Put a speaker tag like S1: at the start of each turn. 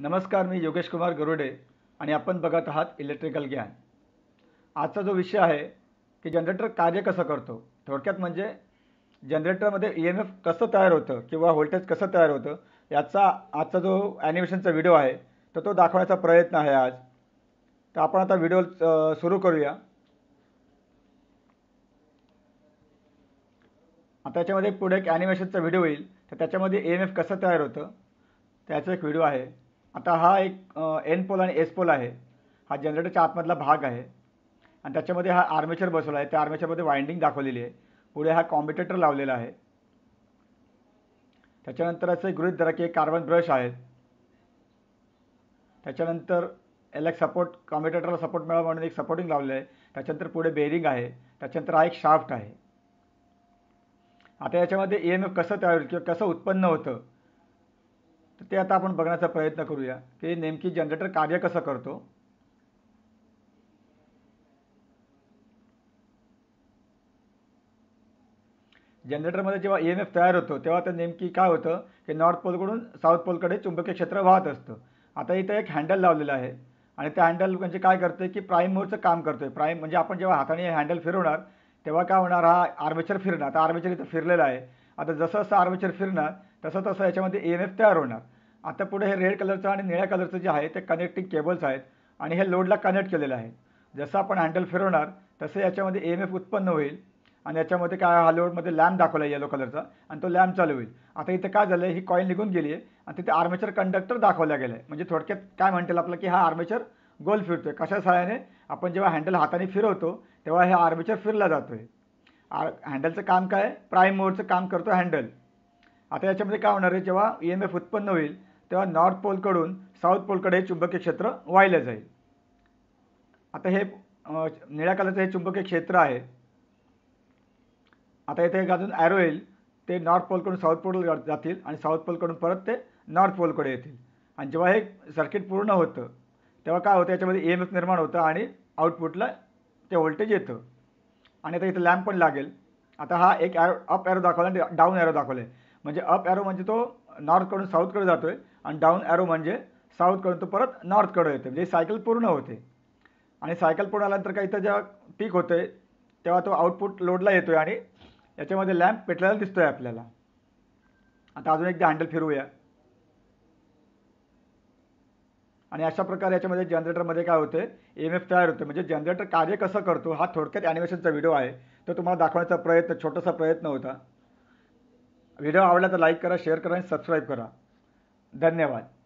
S1: नमस्कार मी योगेश कुमार गरुडे आणि आपण बघत आहात इलेक्ट्रिकल ज्ञान आजचा जो विषय आहे की जनरेटर कार्य कसं करतो थोडक्यात म्हणजे जनरेटरमध्ये ई एम एफ कसं तयार होतं किंवा व्होल्टेज कसं तयार होतं याचा आजचा जो ॲनिमेशनचा व्हिडिओ आहे तर तो दाखवण्याचा प्रयत्न आहे आज तर आपण आता व्हिडिओ सुरू करूया आता याच्यामध्ये पुढे एक ॲनिमेशनचा व्हिडिओ येईल तर त्याच्यामध्ये ई एम एफ कसं तयार होतं त्याचा एक व्हिडिओ आहे आता हा एक एन पोल आणि एस पोल आहे हा जनरेटरच्या आतमधला भाग आहे आणि त्याच्यामध्ये हा आर्मेचर बसवला आहे त्या आर्मेचरमध्ये वाइंडिंग दाखवलेली आहे पुढे हा कॉम्पिटेटर लावलेला आहे त्याच्यानंतर असे गृहित धरा की कार्बन ब्रश आहेत त्याच्यानंतर याला एक सपोर्ट कॉम्पिटेटरला सपोर्ट मिळावा म्हणून एक सपोर्टिंग लावलेलं आहे त्याच्यानंतर पुढे बेरिंग आहे त्याच्यानंतर हा एक शाफ्ट आहे आता याच्यामध्ये ई एम एफ कसं तयार किंवा कसं उत्पन्न होतं तर ते आता आपण बघण्याचा प्रयत्न करूया की नेमकी जनरेटर कार्य कसं करतो जनरेटरमध्ये जेव्हा ई एफ तयार होतो तेव्हा ते नेमकी काय होतं की नॉर्थ पोलकडून साऊथ पोलकडे चुंबकीय क्षेत्र वाहत असतं आता इथं एक हँडल लावलेलं आहे आणि त्या हँडल म्हणजे काय करते की प्राईम मोडचं काम करतोय प्राईम म्हणजे आपण जेव्हा हाताने हँडल फिरवणार तेव्हा काय होणार हा आर्मेचर फिरणार आता आर्मेचर इथं फिरलेला आहे आता जसं जसं आर्मेचर फिरणार तसं तसं याच्यामध्ये एम एफ तयार होणार आता पुढे हे रेड कलरचं आणि निळ्या कलरचं जे आहे ते कनेक्टिंग केबल्स आहेत आणि हे लोडला कनेक्ट केलेलं आहे जसं आपण हँडल फिरवणार तसं याच्यामध्ये ए एम एफ उत्पन्न होईल आणि याच्यामध्ये काय हा लोडमध्ये लॅम्प दाखवला येलो कलरचा आणि तो लॅम्प चालू होईल आता इथं काय झालं ही कॉईल निघून गेली आहे आणि तिथे आर्मेचर कंडक्टर दाखवला गेला आहे म्हणजे थोडक्यात काय म्हणतील आपलं की हा आर्मेचर गोल फिरतो आहे कशा सहाय्याने आपण जेव्हा हँडल हाताने फिरवतो तेव्हा हे आर्मेचर फिरला जातो आहे आर हँडलचं काम काय प्राईम मोडचं काम करतो हँडल आता याच्यामध्ये काय होणार आहे जेव्हा ई एम एफ उत्पन्न होईल तेव्हा नॉर्थ पोलकडून साऊथ पोलकडे चुंबकीय क्षेत्र वाहिलं जाईल आता हे निळ्या कलरचं हे चुंबकीय क्षेत्र आहे आता इथे एक अजून ॲरो येईल ते नॉर्थ पोलकडून साऊथ पोल जातील आणि साऊथ पोलकडून परत ते नॉर्थ पोलकडे येतील आणि जेव्हा हे सर्किट पूर्ण होतं तेव्हा काय होतं याच्यामध्ये ई एम एफ निर्माण होतं आणि आउटपुटला ते व्होल्टेज येतं आणि आता इथं लॅम्प पण लागेल आता हा एक ॲरो अप ॲरो दाखवला आणि डाऊन ॲरो दाखवला आहे म्हणजे अप ॲरो म्हणजे तो नॉर्थकडून साऊथकडे जातो आहे आणि डाऊन ॲरो म्हणजे साऊथकडून तो परत नॉर्थकडे येतो म्हणजे सायकल पूर्ण होते आणि सायकल पूर्ण आल्यानंतर काही इथं जेव्हा पीक होतं आहे तेव्हा तो आउटपुट लोडला येतो आहे आणि याच्यामध्ये लॅम्प पेटलेला दिसतो आहे आपल्याला आता अजून एकदा हँडल फिरूया आणि अशा प्रकारे याच्यामध्ये जनरेटरमध्ये काय होते एम एफ तयार होते म्हणजे जनरेटर कार्य कसं करतो हा थोडक्यात ॲनिमेशनचा व्हिडिओ आहे तो तुम्हाला दाखवण्याचा प्रयत्न छोटासा प्रयत्न होता व्हिडिओ आवडला तर लाईक करा शेअर करा आणि सबस्क्राईब करा धन्यवाद